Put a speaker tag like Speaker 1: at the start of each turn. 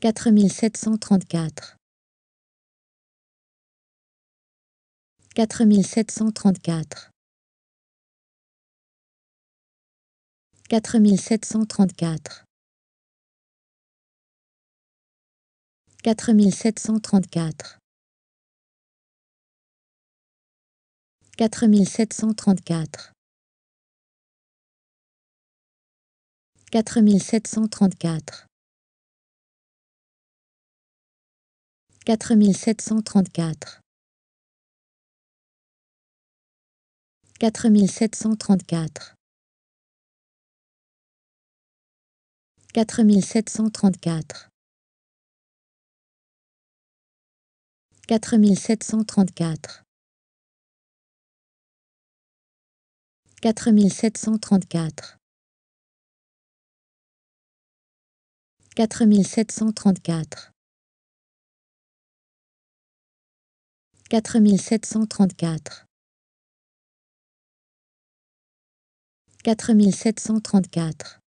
Speaker 1: 4734 4734 4734 4734 4734 4734 4734 4734 4734 4734 4734 4734 Quatre mille sept cent trente-quatre. Quatre mille sept cent trente-quatre.